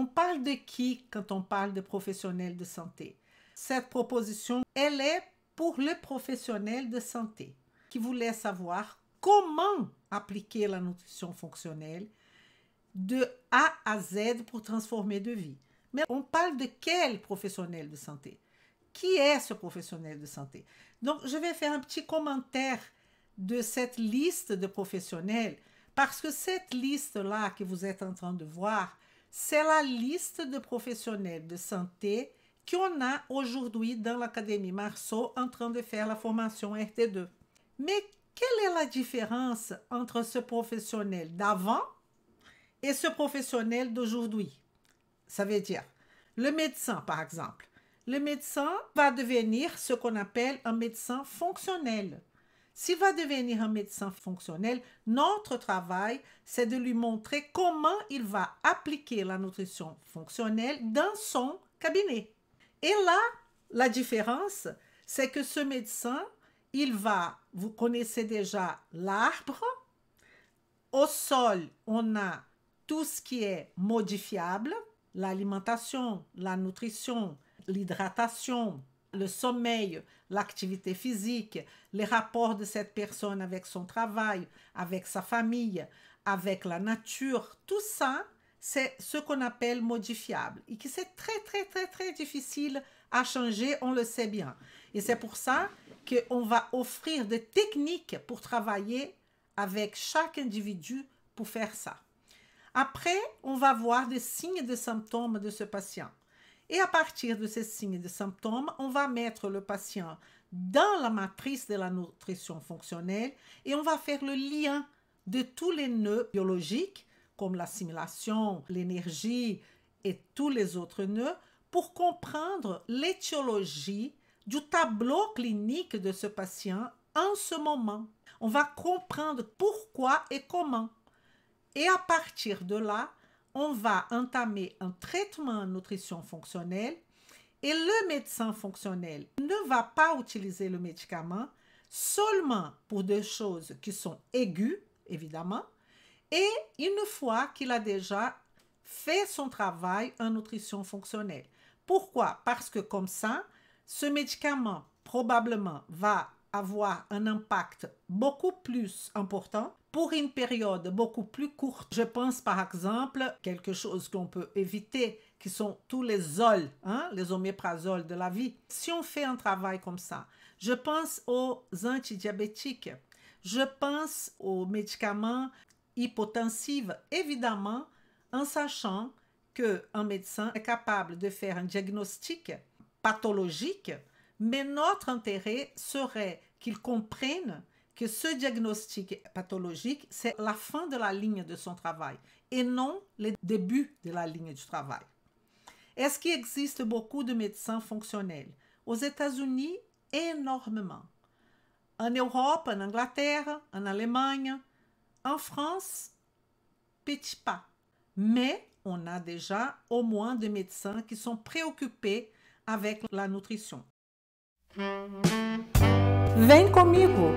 On parle de qui quand on parle de professionnel de santé Cette proposition, elle est pour le professionnel de santé qui voulait savoir comment appliquer la nutrition fonctionnelle de A à Z pour transformer de vie. Mais on parle de quel professionnel de santé Qui est ce professionnel de santé Donc, je vais faire un petit commentaire de cette liste de professionnels parce que cette liste-là que vous êtes en train de voir, c'est la liste de professionnels de santé qu'on a aujourd'hui dans l'Académie Marceau en train de faire la formation RT2. Mais quelle est la différence entre ce professionnel d'avant et ce professionnel d'aujourd'hui Ça veut dire, le médecin, par exemple. Le médecin va devenir ce qu'on appelle un médecin fonctionnel. S'il va devenir un médecin fonctionnel, notre travail, c'est de lui montrer comment il va appliquer la nutrition fonctionnelle dans son cabinet. Et là, la différence, c'est que ce médecin, il va, vous connaissez déjà l'arbre. Au sol, on a tout ce qui est modifiable, l'alimentation, la nutrition, l'hydratation, le sommeil, l'activité physique, les rapports de cette personne avec son travail, avec sa famille, avec la nature, tout ça, c'est ce qu'on appelle modifiable et qui c'est très très très très difficile à changer, on le sait bien. Et c'est pour ça qu'on va offrir des techniques pour travailler avec chaque individu pour faire ça. Après, on va voir des signes et des symptômes de ce patient. Et à partir de ces signes de symptômes, on va mettre le patient dans la matrice de la nutrition fonctionnelle et on va faire le lien de tous les nœuds biologiques, comme l'assimilation, l'énergie et tous les autres nœuds, pour comprendre l'étiologie du tableau clinique de ce patient en ce moment. On va comprendre pourquoi et comment. Et à partir de là, on va entamer un traitement nutrition fonctionnelle et le médecin fonctionnel ne va pas utiliser le médicament seulement pour des choses qui sont aiguës, évidemment, et une fois qu'il a déjà fait son travail en nutrition fonctionnelle. Pourquoi Parce que comme ça, ce médicament probablement va avoir un impact beaucoup plus important pour une période beaucoup plus courte. Je pense par exemple quelque chose qu'on peut éviter, qui sont tous les zols, hein, les oméprazoles de la vie. Si on fait un travail comme ça, je pense aux antidiabétiques, je pense aux médicaments hypotensifs, évidemment en sachant qu'un médecin est capable de faire un diagnostic pathologique mais notre intérêt serait qu'ils comprennent que ce diagnostic pathologique, c'est la fin de la ligne de son travail et non le début de la ligne du travail. Est-ce qu'il existe beaucoup de médecins fonctionnels Aux États-Unis, énormément. En Europe, en Angleterre, en Allemagne, en France, petit pas. Mais on a déjà au moins des médecins qui sont préoccupés avec la nutrition. Vem comigo!